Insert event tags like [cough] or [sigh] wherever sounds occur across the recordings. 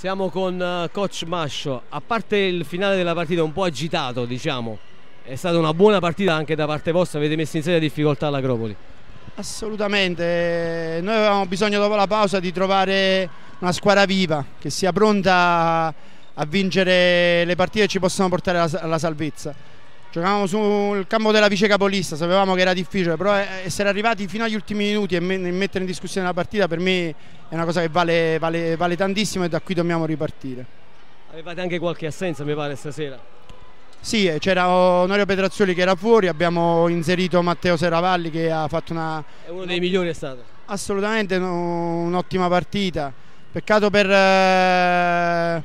Siamo con eh, coach Mascio, a parte il finale della partita un po' agitato diciamo, è stata una buona partita anche da parte vostra, avete messo in seria difficoltà all'Acropoli. Assolutamente, eh, noi avevamo bisogno dopo la pausa di trovare una squadra viva che sia pronta a vincere le partite che ci possano portare alla salvezza. Giocavamo sul campo della vice capolista, sapevamo che era difficile, però eh, eh, essere arrivati fino agli ultimi minuti e mettere in discussione la partita per me è una cosa che vale, vale, vale tantissimo e da qui dobbiamo ripartire. Avevate anche qualche assenza mi pare stasera? Sì, eh, c'era Onorio Petrazzoli che era fuori, abbiamo inserito Matteo Seravalli che ha fatto una... È uno dei migliori è stato? Assolutamente, un'ottima partita. Peccato per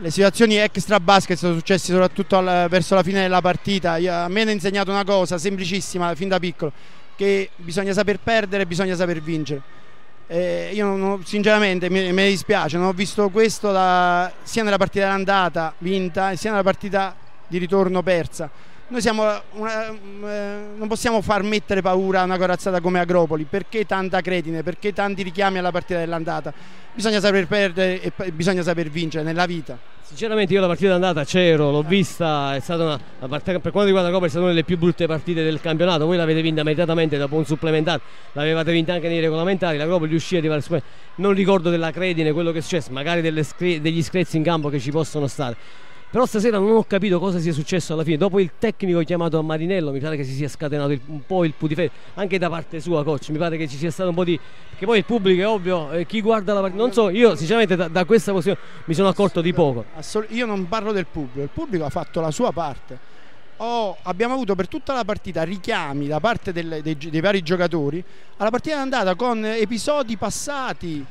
le situazioni extra basket sono successe soprattutto al, verso la fine della partita. Io, a me ne hanno insegnato una cosa semplicissima fin da piccolo, che bisogna saper perdere, bisogna saper vincere. Eh, io non, sinceramente mi, mi, dispiace, non ho visto questo da, sia nella partita d'andata vinta sia nella partita di ritorno persa. Noi una, eh, non possiamo far mettere paura a una corazzata come Agropoli, perché tanta credine, perché tanti richiami alla partita dell'andata? Bisogna saper perdere e bisogna saper vincere nella vita. Sinceramente io la partita d'andata c'ero, l'ho vista, è stata una, una partita, per quanto riguarda la Coppa è stata una delle più brutte partite del campionato, voi l'avete vinta immediatamente dopo un supplementare, l'avevate vinta anche nei regolamentari, la Coppa riuscì a arrivare su non ricordo della credine, quello che è successo, magari delle, degli screzi in campo che ci possono stare però stasera non ho capito cosa sia successo alla fine dopo il tecnico chiamato a Marinello mi pare che si sia scatenato il, un po' il putiferio anche da parte sua coach mi pare che ci sia stato un po' di perché poi il pubblico è ovvio eh, chi guarda la partita non so io sinceramente da, da questa posizione mi sono accorto di poco io non parlo del pubblico il pubblico ha fatto la sua parte Oh, abbiamo avuto per tutta la partita richiami da parte del, dei, dei, vari giocatori alla partita è andata con episodi passati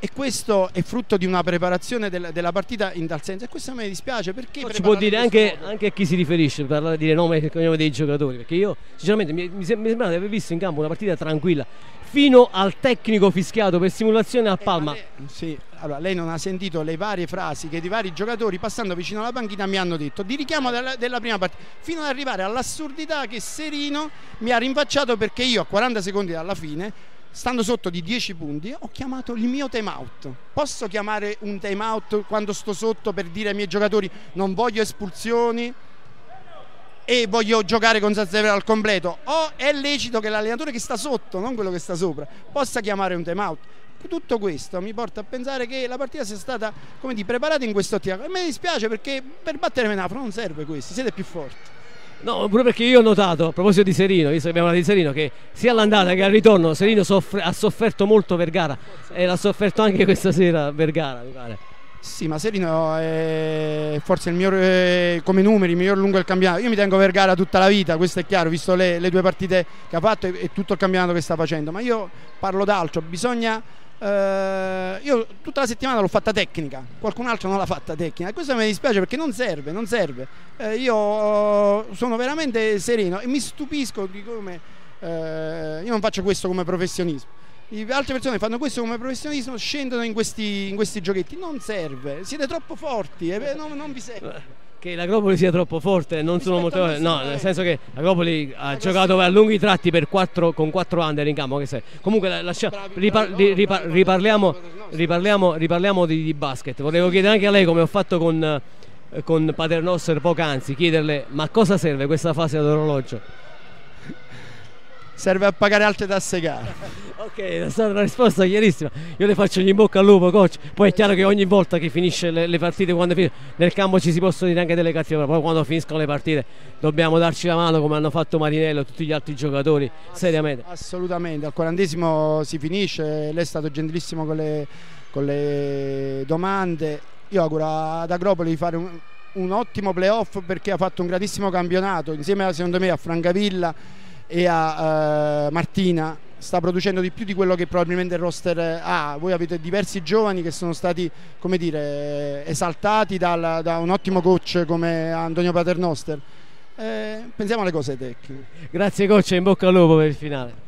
e questo è frutto di una preparazione del, della partita in tal senso e questo a me dispiace perché no, ci può dire anche, anche, a chi si riferisce parlare di nome e cognome dei giocatori perché io sinceramente mi, mi sembrava di aver visto in campo una partita tranquilla fino al tecnico fischiato per simulazione a eh, Palma. lei, sì, allora, lei non ha sentito le varie frasi che i vari giocatori passando vicino alla panchina mi hanno detto di richiamo della, della prima partita, fino ad arrivare all'assurdità che Serino mi ha rinfacciato perché io a 40 secondi dalla fine stando sotto di 10 punti, ho chiamato il mio time out. Posso chiamare un time out quando sto sotto per dire ai miei giocatori non voglio espulsioni e voglio giocare con Zazzavera al completo? O è lecito che l'allenatore che sta sotto, non quello che sta sopra, possa chiamare un time out? Tutto questo mi porta a pensare che la partita sia stata come dire, preparata in questo quest'ottica e mi dispiace perché per battere Menafro non serve questo, siete più forti. No, pure perché io ho notato, a proposito di Serino, visto che abbiamo parlato di Serino, che sia all'andata che al ritorno Serino soffre, ha sofferto molto Vergara e l'ha sofferto anche questa sera Vergara, mi pare. Sì, ma Serino è forse il miglior, eh, come numeri, il miglior lungo il campionato. Io mi tengo Vergara tutta la vita, questo è chiaro, visto le, le due partite che ha fatto e, e tutto il campionato che sta facendo. Ma io parlo d'altro, bisogna eh, io tutta la settimana l'ho fatta tecnica, qualcun altro non l'ha fatta tecnica. Questo mi dispiace perché non serve, non serve. Eh, io eh, sono veramente sereno e mi stupisco di come... Eh, io non faccio questo come professionismo altre persone fanno questo come professionismo, scendono in questi, in questi giochetti. Non serve, siete troppo forti, eh, non, non, vi serve. Che l'Agropoli sia troppo forte, eh, non Rispetto sono molto. Forte, no, eh. nel senso che l'Agropoli ha giocato a lunghi tratti quattro, con 4 under in campo. Che sei. Comunque, riparliamo, di, di, basket. Volevo chiedere anche a lei, come ho fatto con, eh, con Paternoster poc'anzi, chiederle ma cosa serve questa fase d'orologio [laughs] serve a pagare altre tasse care. [laughs] ok, è stata una risposta chiarissima. Io le faccio gli in bocca al lupo, coach. Poi è chiaro che ogni volta che finisce le, le partite, finisce, nel campo ci si possono dire anche delle cattive, però poi quando finiscono le partite dobbiamo darci la mano come hanno fatto Marinello e tutti gli altri giocatori, Ass seriamente. Assolutamente, al quarantesimo si finisce, lei è stato gentilissimo con le, con le domande. Io auguro ad Agropoli di fare un, un ottimo playoff perché ha fatto un grandissimo campionato insieme secondo me a Francavilla e a eh, Martina sta producendo di più di quello che probabilmente il roster eh, ha. Voi avete diversi giovani che sono stati dire, eh, esaltati dal, da un ottimo coach come Antonio Paternoster. Eh, pensiamo alle cose tecniche. Grazie coach, in bocca al lupo per il finale.